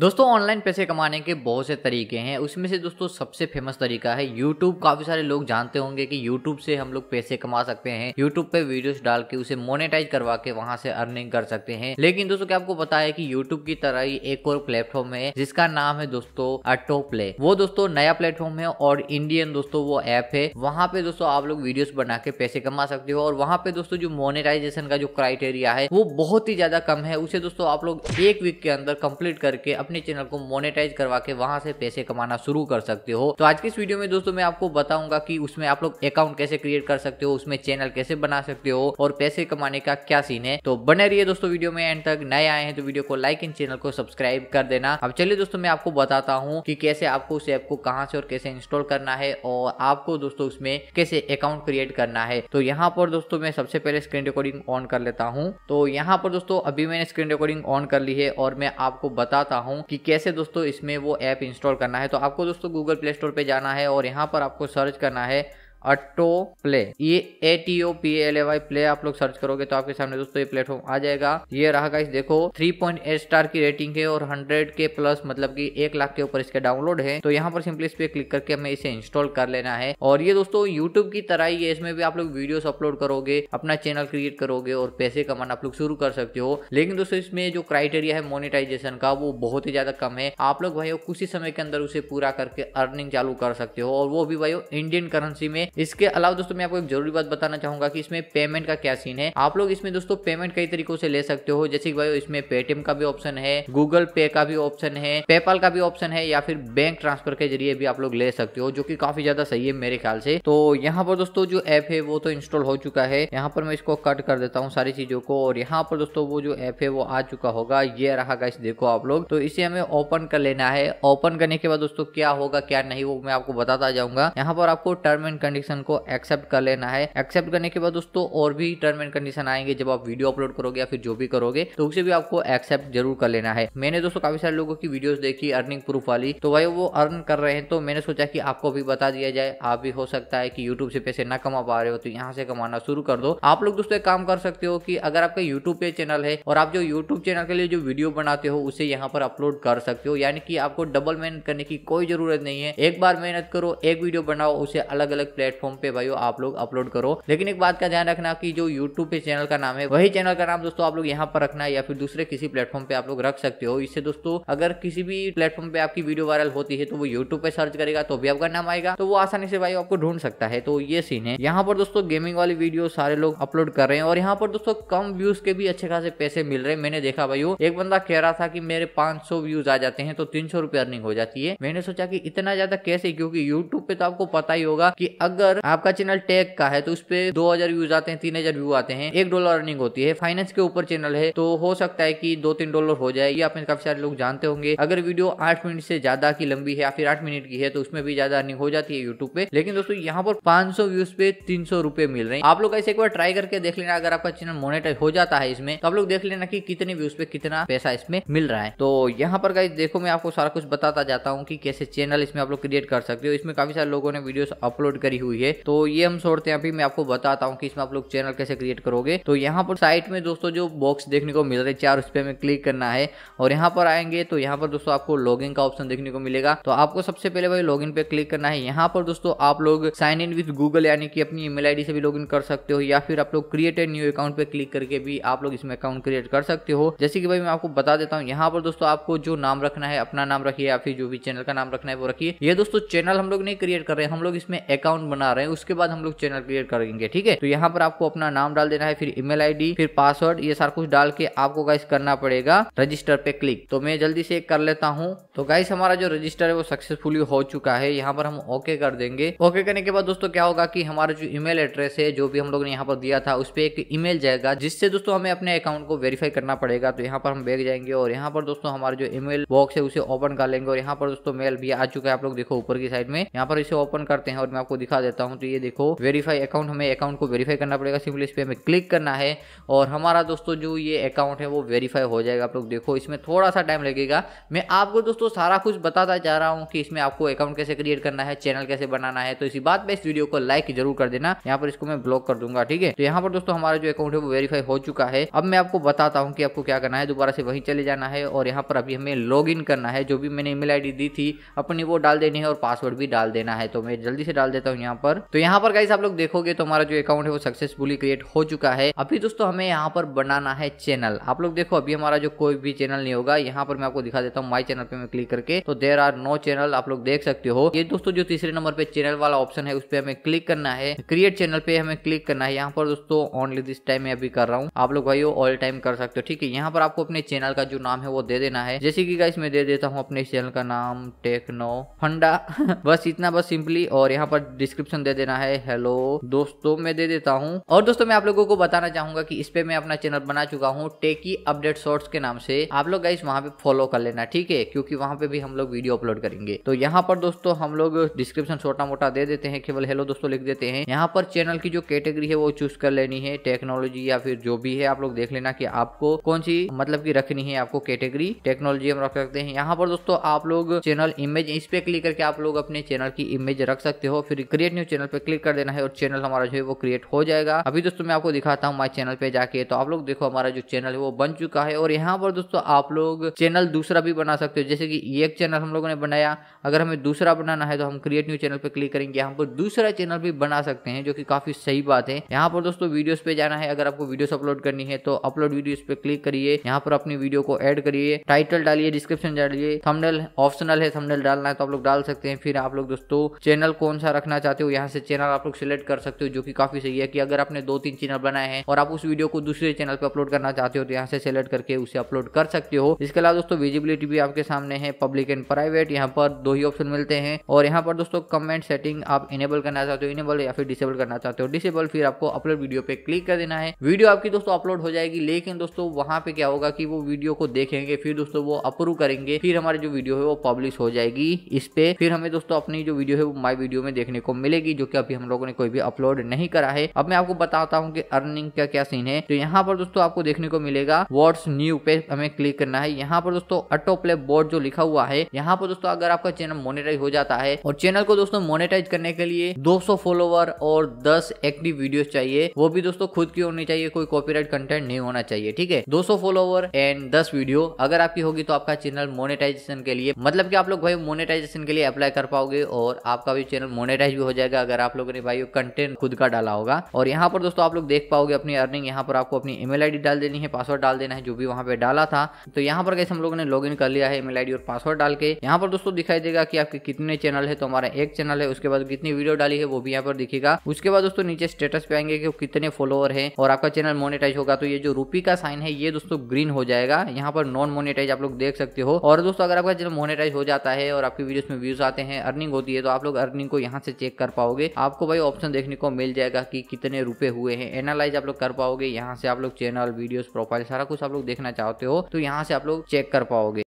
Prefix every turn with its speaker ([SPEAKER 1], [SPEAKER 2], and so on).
[SPEAKER 1] दोस्तों ऑनलाइन पैसे कमाने के बहुत से तरीके हैं उसमें से दोस्तों सबसे फेमस तरीका है यूट्यूब काफी सारे लोग जानते होंगे कि यूट्यूब से हम लोग पैसे कमा सकते हैं यूट्यूब पे वीडियोस डाल के उसे मोनेटाइज करवा के वहां से अर्निंग कर सकते हैं लेकिन दोस्तों क्या आपको पता है कि यूट्यूब की तरह ही एक और प्लेटफॉर्म है जिसका नाम है दोस्तों अटो प्ले वो दोस्तों नया प्लेटफॉर्म है और इंडियन दोस्तों वो ऐप है वहां पे दोस्तों आप लोग वीडियोस बना के पैसे कमा सकते हो और वहां पे दोस्तों जो मोनेटाइजेशन का जो क्राइटेरिया है वो बहुत ही ज्यादा कम है उसे दोस्तों आप लोग एक वीक के अंदर कंप्लीट करके अपने चैनल को मोनेटाइज करवा के वहां से पैसे कमाना शुरू कर सकते हो तो आज के इस वीडियो में दोस्तों मैं आपको बताऊंगा कि उसमें आप लोग अकाउंट कैसे क्रिएट कर सकते हो उसमें चैनल कैसे बना सकते हो और पैसे कमाने का क्या सीन है तो बने रही दोस्तों वीडियो में एंड तक नए आए हैं तो वीडियो को लाइक एंड चैनल को सब्सक्राइब कर देना अब चलिए दोस्तों मैं आपको बताता हूँ की कैसे आपको उस ऐप को कहाँ से और कैसे इंस्टॉल करना है और आपको दोस्तों उसमें कैसे अकाउंट क्रिएट करना है तो यहाँ पर दोस्तों मैं सबसे पहले स्क्रीन रिकॉर्डिंग ऑन कर लेता हूँ तो यहाँ पर दोस्तों अभी मैंने स्क्रीन रिकॉर्डिंग ऑन कर ली है और मैं आपको बताता हूँ हूँ कि कैसे दोस्तों इसमें वो ऐप इंस्टॉल करना है तो आपको दोस्तों गूगल प्ले स्टोर पर जाना है और यहाँ पर आपको सर्च करना है अटो प्ले ये A T O P L A Y play आप लोग सर्च करोगे तो आपके सामने दोस्तों ये प्लेटफॉर्म आ जाएगा ये रहा गाइस देखो 3.8 स्टार की रेटिंग है और 100 के प्लस मतलब कि एक लाख के ऊपर इसके डाउनलोड है तो यहाँ पर सिंपली इस पे क्लिक करके हमें इसे इंस्टॉल कर लेना है और ये दोस्तों यूट्यूब की तरह ही है इसमें भी आप लोग वीडियो अपलोड करोगे अपना चैनल क्रिएट करोगे और पैसे कमाना आप लोग शुरू कर सकते हो लेकिन दोस्तों इसमें जो क्राइटेरिया है मोनिटाइजेशन का वो बहुत ही ज्यादा कम है आप लोग भाई कुछ ही समय के अंदर उसे पूरा करके अर्निंग चालू कर सकते हो और वो भी भाई इंडियन करेंसी में इसके अलावा दोस्तों मैं आपको एक जरूरी बात बताना चाहूंगा कि इसमें पेमेंट का क्या सीन है आप लोग इसमें दोस्तों पेमेंट कई तरीकों से ले सकते हो जैसे कि भाई इसमें पेटीएम का भी ऑप्शन है गूगल पे का भी ऑप्शन है पेपाल का भी ऑप्शन है या फिर बैंक ट्रांसफर के जरिए भी आप लोग ले सकते हो जो की काफी ज्यादा सही है मेरे ख्याल से तो यहाँ पर दोस्तों जो ऐप है वो तो इंस्टॉल हो चुका है यहाँ पर मैं इसको कट कर देता हूँ सारी चीजों को और यहाँ पर दोस्तों वो जो ऐप है वो आ चुका होगा ये रहा गाइस देखो आप लोग तो इसे हमें ओपन कर लेना है ओपन करने के बाद दोस्तों क्या होगा क्या नहीं वो मैं आपको बताता जाऊंगा यहाँ पर आपको टर्म एंड कंडीशन कंडीशन को एक्सेप्ट कर लेना है एक्सेप्ट करने के बाद दोस्तों और भी टर्म एंड कंडीशन आएंगे जब आप वीडियो अपलोड करोगे या फिर जो भी करोगे तो उसे भी आपको एक्सेप्ट जरूर कर लेना है मैंने दोस्तों काफी सारे लोगों की वीडियो देखी अर्निंग प्रूफ वाली तो भाई वो अर्न कर रहे हैं तो मैंने सोचा की आपको भी बता दिया जाए आप भी हो सकता है की यूट्यूब से पैसे न कमा पा रहे हो तो यहाँ से कमाना शुरू कर दो आप लोग दोस्तों एक काम कर सकते हो कि अगर आपका यूट्यूब पे चैनल है और आप जो यूट्यूब चैनल के लिए जो वीडियो बनाते हो उसे यहाँ पर अपलोड कर सकते हो यानी कि आपको डबल मेहनत करने की कोई जरूरत नहीं है एक बार मेहनत करो एक वीडियो बनाओ उसे अलग अलग प्लेट प्लेटफॉर्म पे भाई आप लोग अपलोड करो लेकिन एक बात का ध्यान रखना की जो यूट्यूब पे चैनल का नाम है वही चैनल का नाम दोस्तों आप लोग यहाँ पर रखना या फिर दूसरे किसी प्लेटफॉर्म पे आप लोग रख सकते हो इससे दोस्तों अगर किसी भी प्लेटफॉर्म पे आपकी वीडियो वायरल होती है तो वो यूट्यूब पे सर्च करेगा तो भी आपका नाम आएगा तो वो आसानी से भाई आपको ढूंढ सकता है तो ये सीन है यहाँ पर दोस्तों गेमिंग वाली वीडियो सारे लोग अपलोड कर रहे हैं और यहाँ पर दोस्तों कम व्यूज के भी अच्छे खासे पैसे मिल रहे हैं मैंने देखा भाई एक बंदा कह रहा था कि मेरे 500 व्यूज आ जाते हैं तो तीन सौ अर्निंग हो जाती है मैंने सोचा कि इतना ज्यादा कैसे क्योंकि यूट्यूब पे तो आपको पता ही होगा कि अगर अगर आपका चैनल टेक का है तो उस पर दो हजार व्यूज आते हैं तीन हजार व्यू आते हैं एक डॉलर अर्निंग होती है फाइनेंस के ऊपर चैनल है तो हो सकता है की दो तीन डॉलर हो जाए ये आप काफी सारे लोग जानते होंगे अगर वीडियो आठ मिनट से ज्यादा की लंबी है या फिर आठ मिनट की है तो उसमें भी ज्यादा अर्निंग हो जाती है यूट्यूब पे लेकिन दोस्तों यहाँ पर पांच व्यूज पे तीन रुपए मिल रहे हैं आप लोग ऐसे एक बार ट्राई करके देख लेना अगर आपका चैनल मोनिटाइज हो जाता है इसमें तो आप लोग देख लेना की कितने व्यूज पे कितना पैसा इसमें मिल रहा है तो यहाँ पर देखो मैं आपको सारा कुछ बताता जाता हूँ कि कैसे चैनल इसमें आप लोग क्रिएट कर सकते हो इसमें काफी सारे लोगों ने वीडियोस अपलोड करी हुई है तो ये हम छोड़ते हैं अभी मैं आपको बताता हूँ कि इसमें आप लोग चैनल कैसे क्रिएट करोगे तो यहाँ पर साइट में दोस्तों जो बॉक्स देखने को मिल रहे चार उस पर हमें क्लिक करना है और यहाँ पर आएंगे तो यहाँ पर दोस्तों आपको लॉगिन का ऑप्शन देखने को मिलेगा तो आपको सबसे पहले भाई लॉगिन पे क्लिक करना है यहाँ पर दोस्तों आप लोग साइन इन विद गूगल यानी कि अपनी ईमेल आईडी से भी लॉगिन कर सकते हो या फिर आप लोग क्रिएट ए न्यू अकाउंट पे क्लिक करके भी आप लोग इसमें अकाउंट क्रिएट कर सकते हो जैसे कि भाई मैं आपको बता देता हूँ यहाँ पर दोस्तों आपको जो नाम रखना है अपना नाम रखिए या फिर जो भी चैनल का नाम रखना है वो रखिए ये दोस्तों चैनल हम लोग नहीं क्रिएट कर रहे हैं हम लोग इसमें अकाउंट बना रहे हैं उसके बाद हम लोग चैनल क्रिएट करेंगे ठीक है तो यहाँ पर आपको अपना नाम डाल देना है फिर ईमेल आईडी फिर पासवर्ड ये सारा कुछ डाल के आपको गाइस करना पड़ेगा रजिस्टर पे क्लिक तो मैं जल्दी से कर लेता हूँ तो गाइस हमारा जो रजिस्टर है वो सक्सेसफुली हो चुका है यहाँ पर हम ओके कर देंगे ओके करने के बाद दोस्तों क्या होगा की हमारा जो ईमेल एड्रेस है जो भी हम लोग ने यहाँ पर दिया था उस पर एक ईमेल जाएगा जिससे दोस्तों हमें अपने अकाउंट को वेरीफाई करना पड़ेगा तो यहाँ पर हम बैग जाएंगे और यहाँ पर दोस्तों हमारा जो ईमेल बॉक्स है उसे ओपन कर लेंगे और यहाँ पर दोस्तों मेल भी आ चुका है आप लोग देखो ऊपर की साइड में यहाँ पर इसे ओपन करते हैं और मैं आपको दिखा बता देता हूँ तो ये देखो वेरीफाई अकाउंट हमें अकाउंट को वेरीफाई करना पड़ेगा सिंपली इस पर हमें क्लिक करना है और हमारा दोस्तों जो ये अकाउंट है वो वेरीफाई हो जाएगा आप लोग देखो इसमें थोड़ा सा टाइम लगेगा मैं आपको दोस्तों सारा कुछ बताता जा रहा हूँ कि इसमें आपको अकाउंट कैसे क्रिएट करना है चैनल कैसे बनाना है तो इसी बात पर इस वीडियो को लाइक जरूर कर देना यहाँ पर इसको मैं ब्लॉक कर दूंगा ठीक है तो यहाँ पर दोस्तों हमारा जो अकाउंट है वो वेरीफाई हो चुका है अब मैं आपको बताता हूँ कि आपको क्या करना है दोबारा से वहीं चले जाना है और यहाँ पर अभी हमें लॉग करना है जो भी मैंने ईमेल आई दी थी अपनी वो डाल देनी है और पासवर्ड भी डाल देना है तो मैं जल्दी से डाल देता हूँ यहाँ यहाँ पर तो यहाँ पर गाइस आप लोग देखोगे तो हमारा जो अकाउंट है वो सक्सेसफुली क्रिएट हो चुका है अभी दोस्तों हमें यहाँ पर बनाना है चैनल आप लोग देखो अभी हमारा जो कोई भी चैनल नहीं होगा यहाँ पर मैं आपको दिखा देता हूँ माई चैनल पे मैं क्लिक करके तो देर आर नो चैनल आप लोग देख सकते हो ये दोस्तों जो तीसरे नंबर पे चैनल वाला ऑप्शन है उस पर हमें क्लिक करना है क्रिएट चैनल पे हमें क्लिक करना है यहाँ पर दोस्तों ओनली दिस टाइम मैं अभी कर रहा हूँ आप लोग भाई ऑल टाइम कर सकते हो ठीक है यहाँ पर आपको अपने चैनल का जो नाम है वो दे देना है जैसे कि गाइस मैं दे देता हूँ अपने चैनल का नाम टेक्नो फंडा बस इतना बस सिंपली और यहाँ पर डिस्क्रिप डिस्क्रिप्शन दे देना है हेलो दोस्तों मैं दे देता हूँ और दोस्तों मैं आप लोगों को बताना चाहूंगा की इस पे मैं अपना चैनल बना चुका हूँ टेकी अपडेट शॉर्ट्स के नाम से आप लोग गाइस वहाँ पे फॉलो कर लेना ठीक है क्योंकि वहाँ पे भी हम लोग वीडियो अपलोड करेंगे तो यहाँ पर दोस्तों हम लोग डिस्क्रिप्शन छोटा मोटा दे देते हैं केवल हेलो दोस्तों लिख देते हैं यहाँ पर चैनल की जो कैटेगरी है वो चूज कर लेनी है टेक्नोलॉजी या फिर जो भी है आप लोग देख लेना की आपको कौन सी मतलब की रखनी है आपको कैटेगरी टेक्नोलॉजी हम रख सकते हैं यहाँ पर दोस्तों आप लोग चैनल इमेज इस पे क्लिक करके आप लोग अपने चैनल की इमेज रख सकते हो फिर क्रिएट क्रिएट न्यू चैनल पे क्लिक कर देना है और चैनल हमारा जो है वो क्रिएट हो जाएगा अभी दोस्तों मैं आपको दिखाता हूँ माई चैनल पे जाके तो आप लोग देखो हमारा जो चैनल है वो बन चुका है और यहाँ पर दोस्तों आप लोग चैनल दूसरा भी बना सकते हो जैसे कि एक चैनल हम लोगों ने बनाया अगर हमें दूसरा बनाना है तो हम क्रिएट न्यू चैनल पे क्लिक करेंगे यहाँ पर दूसरा चैनल भी बना सकते हैं जो कि काफी सही बात है यहाँ पर दोस्तों वीडियोस पे जाना है अगर आपको वीडियोस अपलोड करनी है तो अपलोड वीडियोस पे क्लिक करिए यहाँ पर अपनी वीडियो को ऐड करिए टाइटल डालिए डिस्क्रिप्शन डालिए थंबनेल ऑप्शनल है थंबनेल डालना है तो आप लोग डाल सकते हैं फिर आप लोग दोस्तों चैनल कौन सा रखना चाहते चाहते हो यहाँ से चैनल आप लोग सिलेक्ट कर सकते हो जो कि काफी सही है कि अगर आपने दो तीन चैनल बनाए हैं और आप उस वीडियो को दूसरे चैनल पर अपलोड करना चाहते हो तो यहाँ से सिलेक्ट करके उसे अपलोड कर सकते हो इसके अलावा दोस्तों विजिबिलिटी भी आपके सामने है पब्लिक एंड प्राइवेट यहाँ पर दो ही ऑप्शन मिलते हैं और यहाँ पर दोस्तों कमेंट सेटिंग आप इनेबल करना चाहते हो इनेबल या फिर डिसेबल करना चाहते हो डिसेबल फिर आपको अपलोड वीडियो पे क्लिक कर देना है वीडियो आपकी दोस्तों अपलोड हो जाएगी लेकिन दोस्तों वहां पे क्या होगा कि वो वीडियो को देखेंगे फिर दोस्तों वो अप्रूव करेंगे फिर हमारी जो वीडियो है वो पब्लिश हो जाएगी इस पे फिर हमें दोस्तों अपनी जो वीडियो है वो माई वीडियो में देखने को मिल मिलेगी जो कि अभी हम लोगों ने कोई भी अपलोड नहीं करा है अब मैं आपको बताता हूँ कि अर्निंग का क्या सीन है तो यहाँ पर दोस्तों आपको देखने को मिलेगा वर्ड्स न्यू पे हमें क्लिक करना है यहाँ पर दोस्तों ऑटो प्ले बोर्ड जो लिखा हुआ है यहाँ पर दोस्तों अगर आपका चैनल मोनिटाइज हो जाता है और चैनल को दोस्तों मोनिटाइज करने के लिए दो फॉलोवर और दस एक्टिव वीडियो चाहिए वो भी दोस्तों खुद की होनी चाहिए कोई कॉपीराइट कंटेंट नहीं होना चाहिए ठीक है 200 फॉलोवर एंड 10 वीडियो अगर आपकी होगी तो आपका चैनल मोनेटाइजेशन के लिए मतलब कि आप लोग भाई मोनेटाइजेशन के लिए अप्लाई कर पाओगे और आपका भी चैनल मोनेटाइज भी हो जाएगा अगर आप लोगों ने भाई कंटेंट खुद का डाला होगा और यहाँ पर दोस्तों आप लोग देख पाओगे अपनी अर्निंग यहाँ पर आपको अपनी ईमेल आईडी डाल देनी है पासवर्ड डाल देना है जो भी वहाँ पे डाला था तो यहाँ पर कैसे हम लोगों ने लॉग कर लिया है ईमेल आईडी और पासवर्ड डाल के यहाँ पर दोस्तों दिखाई देगा कि आपके कितने चैनल है तो हमारा एक चैनल है उसके बाद कितनी वीडियो डाली है वो भी यहाँ पर दिखेगा उसके बाद दोस्तों नीचे स्टेटस पे आएंगे कि कितने फॉलोअर है और आपका चैनल मोनिटाइज होगा तो ये जो रूपी का साइन है ये दोस्तों ग्रीन हो जाएगा यहाँ पर नॉन मोनिटाइज आप लोग देख सकते हो और दोस्तों अगर आपका चैनल मोनिटाइज हो जाता है और आपकी वीडियो में व्यूज आते हैं अर्निंग होती है तो आप लोग अर्निंग को यहाँ से चेक कर पाओगे आपको भाई ऑप्शन देखने को मिल जाएगा कि कितने रुपए हुए हैं एनालाइज आप लोग कर पाओगे यहाँ से आप लोग चैनल वीडियोस प्रोफाइल सारा कुछ आप लोग देखना चाहते हो तो यहाँ से आप लोग चेक कर पाओगे